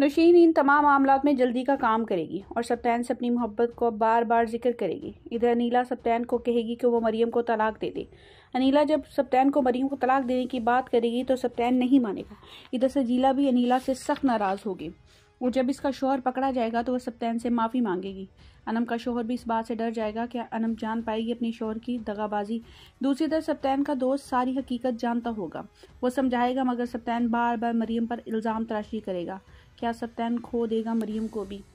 नौशीन इन तमाम मामला में जल्दी का काम करेगी और सप्तान से अपनी मोहब्बत को बार बार जिक्र करेगी इधर अनिला सप्तान को कहेगी कि वो मरियम को तलाक दे दे अनिला जब सप्तान को मरियम को तलाक देने की बात करेगी तो सप्तान नहीं मानेगा इधर सजीला भी अनिला से सख्त नाराज़ होगी और जब इसका शोहर पकड़ा जाएगा तो वह सप्तैन से माफ़ी मांगेगी अनम का शोहर भी इस बात से डर जाएगा कि अनम जान पाएगी अपने शोहर की दगाबाजी दूसरी तरफ सप्तैन का दोस्त सारी हकीकत जानता होगा वो समझाएगा मगर सप्तैन बार बार मरियम पर इल्ज़ाम तराशी करेगा क्या सप्तान खो देगा मरियम को भी